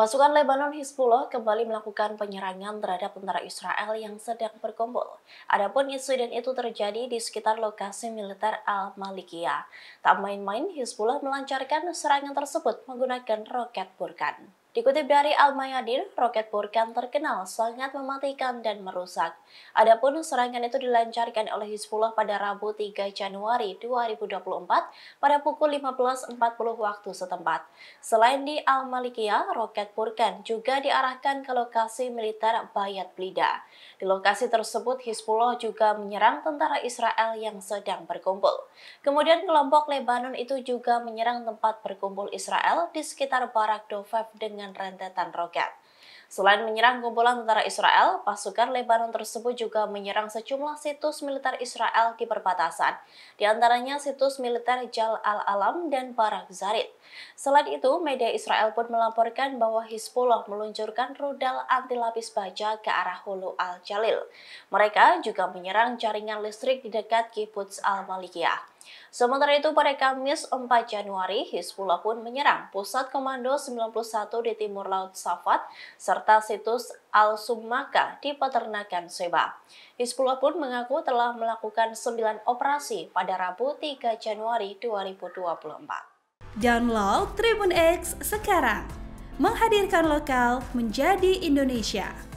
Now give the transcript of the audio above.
Pasukan Lebanon Hizbullah kembali melakukan penyerangan terhadap tentara Israel yang sedang berkumpul. Adapun insiden itu terjadi di sekitar lokasi militer Al-Malikiyah. Tak main-main, Hizbullah melancarkan serangan tersebut menggunakan roket Burkan. Dikutip dari al mayadir roket Burkan terkenal sangat mematikan dan merusak. Adapun serangan itu dilancarkan oleh Hizbullah pada Rabu 3 Januari 2024 pada pukul 15.40 waktu setempat. Selain di Al-Malikia, roket Burkan juga diarahkan ke lokasi militer Bayat Blida. Di lokasi tersebut, Hizbullah juga menyerang tentara Israel yang sedang berkumpul. Kemudian kelompok Lebanon itu juga menyerang tempat berkumpul Israel di sekitar Barak Dovev dengan dengan rentetan roket Selain menyerang kumpulan tentara Israel, pasukan Lebanon tersebut juga menyerang sejumlah situs militer Israel di perbatasan, di antaranya situs militer Jal al-Alam dan Barak Zarit. Selain itu, media Israel pun melaporkan bahwa Hizbullah meluncurkan rudal anti lapis baja ke arah Hulu al-Jalil. Mereka juga menyerang jaringan listrik di dekat Kibbutz al-Malikiyah. Sementara itu pada Kamis 4 Januari, Hizbullah pun menyerang pusat komando 91 di timur laut Safat serta situs Al-Summaka di peternakan Seba. Hizbullah pun mengaku telah melakukan 9 operasi pada Rabu 3 Januari 2024. Download Tribun X sekarang, menghadirkan lokal menjadi Indonesia.